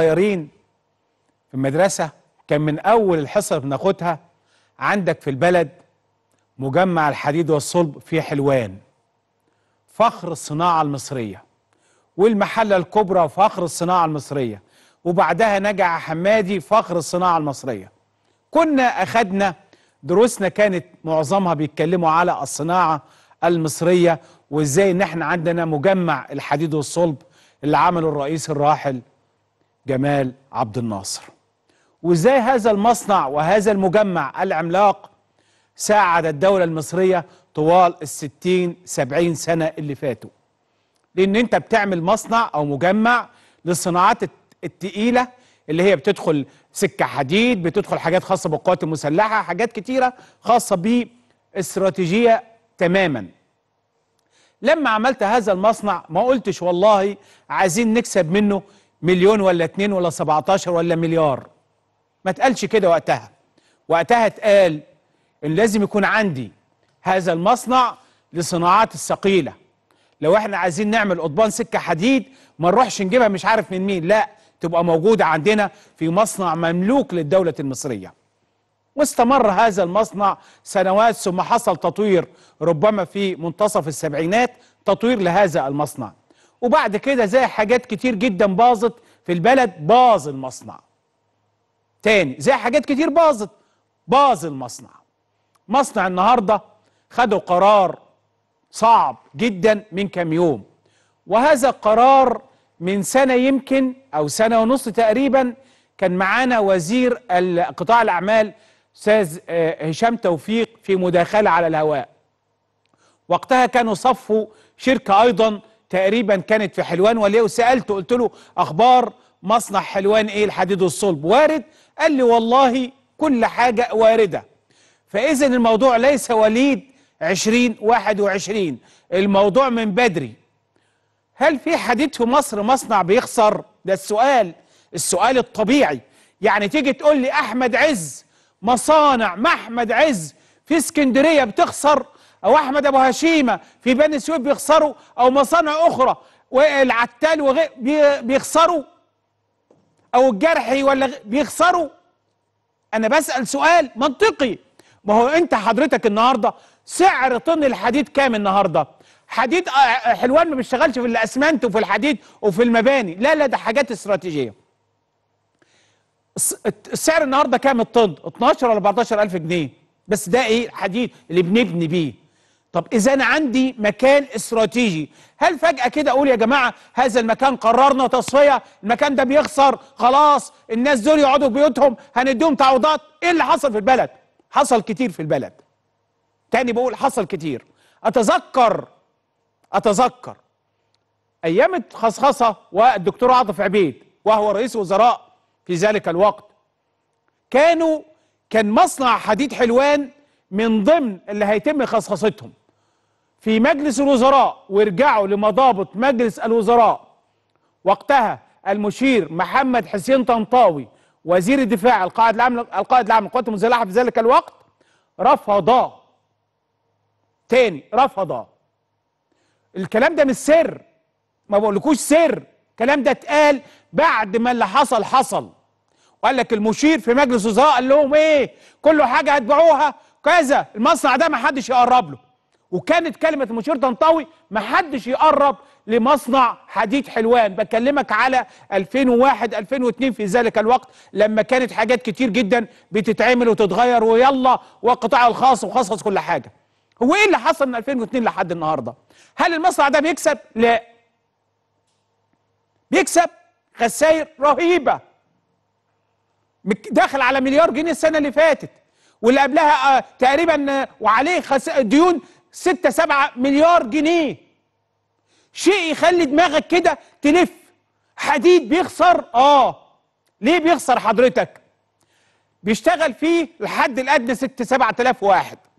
صغيرين في المدرسة كان من أول الحصة بناخدها عندك في البلد مجمع الحديد والصلب في حلوان فخر الصناعة المصرية والمحلة الكبرى فخر الصناعة المصرية وبعدها نجع حمادي فخر الصناعة المصرية كنا أخدنا دروسنا كانت معظمها بيتكلموا على الصناعة المصرية وإزاي إن إحنا عندنا مجمع الحديد والصلب اللي عمله الرئيس الراحل جمال عبد الناصر وازاي هذا المصنع وهذا المجمع العملاق ساعد الدولة المصرية طوال الستين سبعين سنة اللي فاتوا لأن أنت بتعمل مصنع أو مجمع للصناعات التقيلة اللي هي بتدخل سكة حديد بتدخل حاجات خاصة بالقوات المسلحة حاجات كتيرة خاصة باستراتيجية تماما لما عملت هذا المصنع ما قلتش والله عايزين نكسب منه مليون ولا اتنين ولا 17 ولا مليار ما اتقالش كده وقتها وقتها اتقال ان لازم يكون عندي هذا المصنع لصناعات الثقيله لو احنا عايزين نعمل قضبان سكه حديد ما نروحش نجيبها مش عارف من مين لا تبقى موجوده عندنا في مصنع مملوك للدوله المصريه واستمر هذا المصنع سنوات ثم حصل تطوير ربما في منتصف السبعينات تطوير لهذا المصنع وبعد كده زي حاجات كتير جدا باظت في البلد باظ المصنع تاني زي حاجات كتير باظت باظ المصنع مصنع النهاردة خدوا قرار صعب جدا من كام يوم وهذا القرار من سنة يمكن أو سنة ونص تقريبا كان معانا وزير قطاع الأعمال أستاذ آه، هشام توفيق في مداخلة على الهواء وقتها كانوا صفوا شركة أيضا تقريبا كانت في حلوان وليه وسالته قلت له اخبار مصنع حلوان ايه الحديد والصلب وارد قال لي والله كل حاجه وارده فاذا الموضوع ليس وليد 2021 الموضوع من بدري هل في حديد في مصر مصنع بيخسر ده السؤال السؤال الطبيعي يعني تيجي تقول لي احمد عز مصانع محمد عز في اسكندريه بتخسر او احمد ابو هشيمه في بني سويف بيخسروا او مصانع اخرى والعتال وغير بيخسروا او الجرحي ولا بيخسروا انا بسال سؤال منطقي ما هو انت حضرتك النهارده سعر طن الحديد كام النهارده حديد آه، آه، حلوان ما بيشتغلش في الاسمنت وفي الحديد وفي المباني لا لا ده حاجات استراتيجيه السعر النهارده كام الطن 12 ولا 14 الف جنيه بس ده ايه حديد اللي بنبني بيه طب اذا انا عندي مكان استراتيجي هل فجاه كده اقول يا جماعه هذا المكان قررنا تصفيه المكان ده بيخسر خلاص الناس دول يقعدوا بيوتهم هنديهم تعويضات ايه اللي حصل في البلد حصل كتير في البلد تاني بقول حصل كتير اتذكر اتذكر ايام الخصخصه والدكتور عاطف عبيد وهو رئيس وزراء في ذلك الوقت كانوا كان مصنع حديد حلوان من ضمن اللي هيتم خصخصتهم في مجلس الوزراء وارجعوا لمضابط مجلس الوزراء وقتها المشير محمد حسين طنطاوي وزير الدفاع القائد العام القائد العام للقوات المسلحه في ذلك الوقت رفض تاني رفض الكلام ده مش سر ما بقولكوش سر الكلام ده اتقال بعد ما اللي حصل حصل وقال لك المشير في مجلس الوزراء قال لهم ايه كل حاجه هتبيعوها كذا المصنع ده ما حدش يقرب له وكانت كلمه المشير طنطاوي محدش يقرب لمصنع حديد حلوان بكلمك على 2001 2002 في ذلك الوقت لما كانت حاجات كتير جدا بتتعمل وتتغير ويلا والقطاع الخاص وخصص كل حاجه هو ايه اللي حصل من 2002 لحد النهارده هل المصنع ده بيكسب لا بيكسب خسائر رهيبه داخل على مليار جنيه السنه اللي فاتت واللي قبلها آه، تقريبا آه، وعليه ديون ستة سبعة مليار جنيه شيء يخلي دماغك كده تلف حديد بيخسر اه ليه بيخسر حضرتك بيشتغل فيه الحد الادنى سبعة تلاف واحد